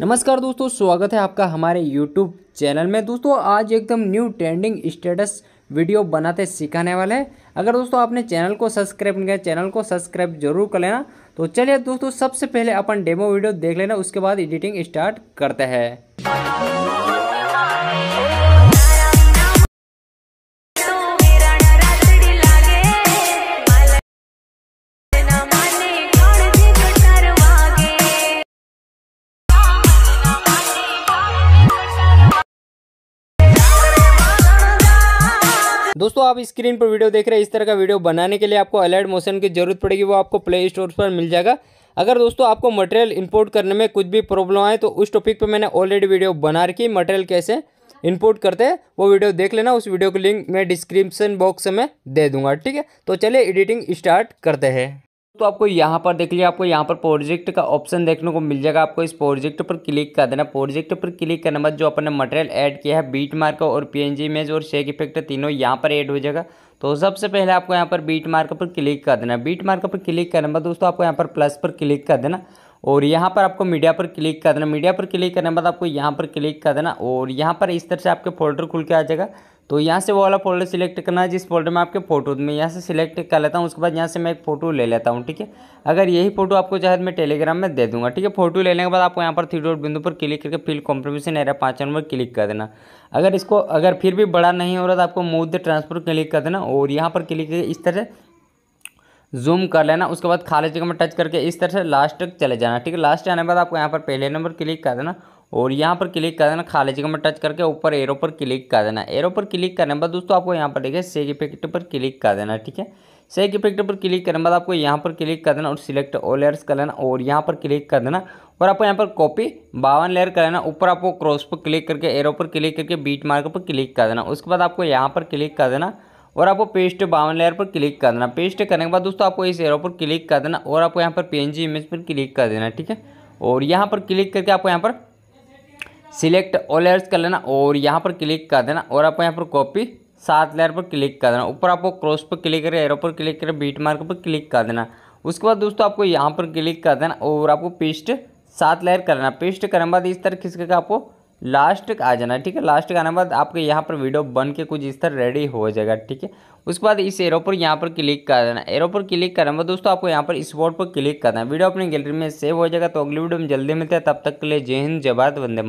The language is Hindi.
नमस्कार दोस्तों स्वागत है आपका हमारे यूट्यूब चैनल में दोस्तों आज एकदम न्यू ट्रेंडिंग स्टेटस वीडियो बनाते सिखाने वाले हैं अगर दोस्तों आपने चैनल को सब्सक्राइब नहीं किया चैनल को सब्सक्राइब जरूर कर लेना तो चलिए दोस्तों सबसे पहले अपन डेमो वीडियो देख लेना उसके बाद एडिटिंग स्टार्ट करते हैं दोस्तों आप स्क्रीन पर वीडियो देख रहे हैं इस तरह का वीडियो बनाने के लिए आपको अलर्ट मोशन की जरूरत पड़ेगी वो आपको प्ले स्टोर पर मिल जाएगा अगर दोस्तों आपको मटेरियल इंपोर्ट करने में कुछ भी प्रॉब्लम आए तो उस टॉपिक पर मैंने ऑलरेडी वीडियो बना रखी मटेरियल कैसे इंपोर्ट करते हैं वो वीडियो देख लेना उस वीडियो को लिंक मैं डिस्क्रिप्शन बॉक्स में दे दूंगा ठीक है तो चलिए एडिटिंग स्टार्ट करते हैं तो आपको यहाँ पर देख लीजिए आपको यहाँ पर प्रोजेक्ट का ऑप्शन देखने को मिल जाएगा आपको इस प्रोजेक्ट पर क्लिक कर देना प्रोजेक्ट पर क्लिक करने बाद जो अपने मटेरियल ऐड किया है बीट मार्क और पीएनजी इमेज और शेक इफेक्ट तीनों यहाँ पर ऐड हो जाएगा तो सबसे पहले आपको यहाँ पर बीट मार्क पर क्लिक कर देना बीट मार्क पर क्लिक करने बाद दोस्तों आपको यहाँ पर प्लस पर क्लिक कर देना और यहाँ पर आपको मीडिया पर क्लिक कर देना मीडिया पर क्लिक करने बाद आपको यहाँ पर क्लिक कर देना और यहाँ पर इस तरह से आपके फोल्डर खुल के आ जाएगा तो यहाँ से वो वाला फोल्डर सिलेक्ट करना है जिस फोल्डर में आपके फोटो में यहाँ से सिलेक्ट कर लेता हूँ उसके बाद यहाँ से मैं एक फोटो ले लेता हूँ ठीक है अगर यही फोटो आपको चाहे तो मैं टेलीग्राम में दे दूंगा ठीक है फोटो लेने के बाद आपको यहाँ पर थ्री डॉट बिंदु पर क्लिक करके फिल कॉम्प्रोमेशन एरिया पाँच नंबर क्लिक कर देना अगर इसको अगर फिर भी बड़ा नहीं हो रहा तो आपको मूव द ट्रांसफर क्लिक कर देना और यहाँ पर क्लिक करके इस तरह जूम कर लेना उसके बाद खाली जगह में टच करके इस तरह से लास्ट तक चले जाना ठीक है लास्ट आने के बाद आपको यहाँ पर पहले नंबर क्लिक कर देना और यहाँ पर क्लिक कर देना खाली जगह में टच करके ऊपर एरो पर क्लिक कर देना एरो पर क्लिक करने बाद दोस्तों आपको यहाँ पर देखिए सेक इफेक्ट पर क्लिक कर देना ठीक है सेक इफेक्ट पर क्लिक करने के बाद आपको यहाँ पर क्लिक कर देना और सिलेक्ट ओ लेयर्स कर लेना और यहाँ पर क्लिक कर देना और आपको यहाँ पर कॉपी बावन लेयर कर लेना ऊपर आपको क्रॉस पर क्लिक करके एरो पर क्लिक करके बीट मार्क पर क्लिक कर देना उसके बाद आपको यहाँ पर क्लिक कर देना और आपको पेस्ट बावन लेयर पर क्लिक कर देना पेस्ट करने के बाद दोस्तों आपको इस एरो पर क्लिक कर देना और आपको यहाँ पर जी इमेज पर क्लिक कर देना ठीक है और यहाँ पर क्लिक करके आपको यहाँ पर सिलेक्ट ऑल लेयर्स कर लेना और यहाँ पर क्लिक कर देना और आपको यहाँ पर कॉपी सात लेयर पर क्लिक कर देना ऊपर आपको क्रॉस पर क्लिक करें एरो पर क्लिक करें बीट मार्क पर क्लिक कर देना उसके बाद दोस्तों आपको यहाँ पर क्लिक कर देना और आपको पेस्ट सात लेयर करना पेस्ट करने बाद इस तरह खिसके का आपको लास्ट आ जाना ठीक है लास्ट आने के बाद आपके यहाँ पर वीडियो बन के कुछ इस तरह रेडी हो जाएगा ठीक है उसके बाद इस एरो पर यहाँ पर क्लिक कर देना एरो पर क्लिक करने बाद दोस्तों आपको यहाँ पर इस पर क्लिक करना वीडियो अपनी गैलरी में सेव हो जाएगा तो अगली वीडियो में जल्दी मिलते हैं तब तक के लिए जय हिंद जय भारत वंदे